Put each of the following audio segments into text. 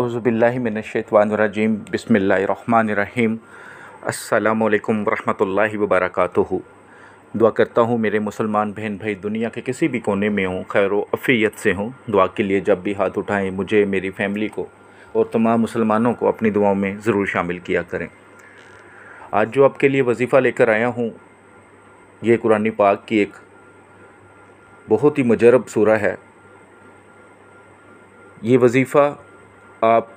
बसमिल्ल बसमीम अल्लाम वरहमल वबरक दुआ करता हूँ मेरे मुसलमान बहन भाई दुनिया के किसी भी कोने में हों खैर अफ़ीयत से हों दुआ के लिए जब भी हाथ उठाएं मुझे मेरी फैमिली को और तमाम मुसलमानों को अपनी दुआओं में ज़रूर शामिल किया करें आज जो आपके लिए वजीफ़ा लेकर आया हूँ ये कुरानी पाक की एक बहुत ही मजरब सूरा है ये वजीफ़ा आप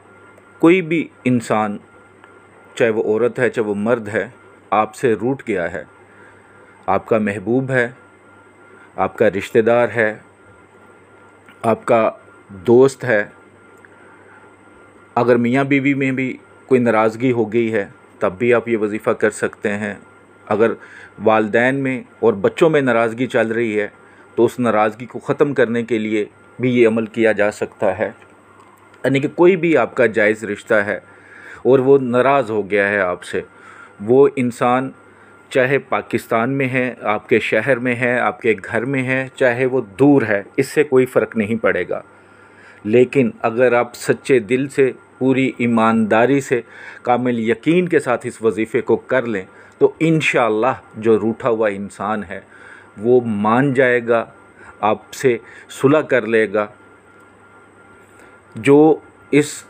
कोई भी इंसान चाहे वो औरत है चाहे वो मर्द है आपसे रूट गया है आपका महबूब है आपका रिश्तेदार है आपका दोस्त है अगर मियाँ बीवी में भी कोई नाराज़गी हो गई है तब भी आप ये वजीफ़ा कर सकते हैं अगर वालदेन में और बच्चों में नाराज़गी चल रही है तो उस नाराज़गी को ख़त्म करने के लिए भी ये अमल किया जा सकता है यानी कि कोई भी आपका जायज़ रिश्ता है और वो नाराज़ हो गया है आपसे वो इंसान चाहे पाकिस्तान में है आपके शहर में है आपके घर में है चाहे वो दूर है इससे कोई फ़र्क नहीं पड़ेगा लेकिन अगर आप सच्चे दिल से पूरी ईमानदारी से कामिल यकीन के साथ इस वजीफ़े को कर लें तो इन जो रूठा हुआ इंसान है वो मान जाएगा आपसे सुलह कर लेगा जो इस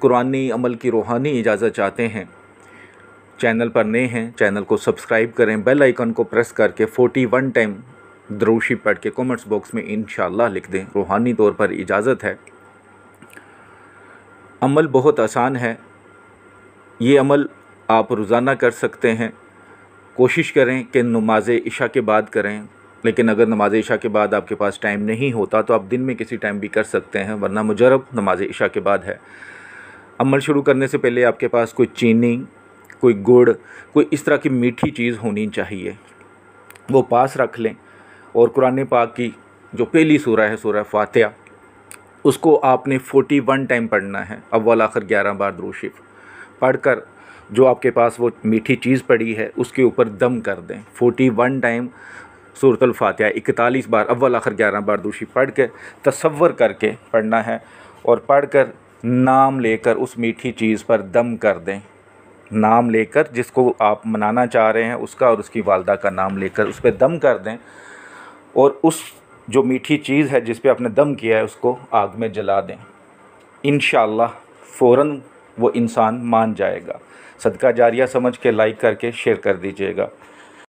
कुरानी अमल की रूहानी इजाज़त चाहते हैं चैनल पर नए हैं चैनल को सब्सक्राइब करें बेल आइकन को प्रेस करके 41 टाइम द्रोशी पढ़ के कॉमेंट्स बॉक्स में इन लिख दें रूहानी तौर पर इजाज़त है अमल बहुत आसान है ये अमल आप रोज़ाना कर सकते हैं कोशिश करें कि नमाज इशा के बाद करें लेकिन अगर नमाज इशा के बाद आपके पास टाइम नहीं होता तो आप दिन में किसी टाइम भी कर सकते हैं वरना मुजरब नमाज इशा के बाद है अमल शुरू करने से पहले आपके पास कोई चीनी कोई गुड़ कोई इस तरह की मीठी चीज़ होनी चाहिए वो पास रख लें और कुरान पाक की जो पहली सूरह है सूरह फातह उसको आपने फोटी वन टाइम पढ़ना है अव्वल आखिर ग्यारह बार द्रोशिफ पढ़ कर जो आपके पास वो मीठी चीज़ पड़ी है उसके ऊपर दम कर दें फोटी वन टाइम सूरतलफ़ातह इकतालीस बार अव्वल आखिर ग्यारह बार दूषी पढ़ के तस्वर करके पढ़ना है और पढ़ कर नाम लेकर उस मीठी चीज़ पर दम कर दें नाम लेकर जिसको आप मनाना चाह रहे हैं उसका और उसकी वालदा का नाम लेकर उस पर दम कर दें और उस जो मीठी चीज़ है जिस पर आपने दम किया है उसको आग में जला दें इन फ़ौर वो इंसान मान जाएगा सदका जारिया समझ के लाइक करके शेयर कर दीजिएगा